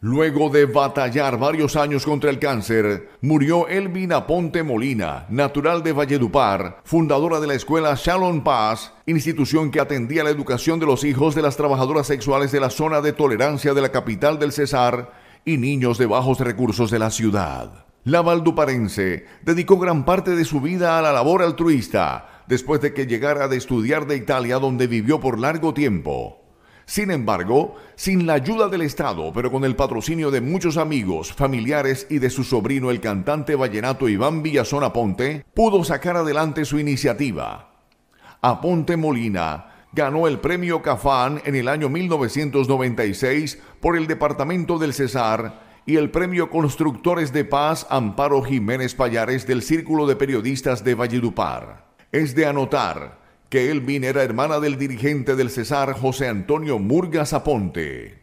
Luego de batallar varios años contra el cáncer, murió Elvina Ponte Molina, natural de Valledupar, fundadora de la escuela Shalom Paz, institución que atendía la educación de los hijos de las trabajadoras sexuales de la zona de tolerancia de la capital del Cesar y niños de bajos recursos de la ciudad. La valduparense dedicó gran parte de su vida a la labor altruista, después de que llegara de estudiar de Italia donde vivió por largo tiempo. Sin embargo, sin la ayuda del Estado, pero con el patrocinio de muchos amigos, familiares y de su sobrino el cantante vallenato Iván Villazón Aponte, pudo sacar adelante su iniciativa. Aponte Molina ganó el premio Cafán en el año 1996 por el Departamento del Cesar y el premio Constructores de Paz Amparo Jiménez Payares del Círculo de Periodistas de Valledupar. Es de anotar que Elvin era hermana del dirigente del Cesar José Antonio Murga Zaponte.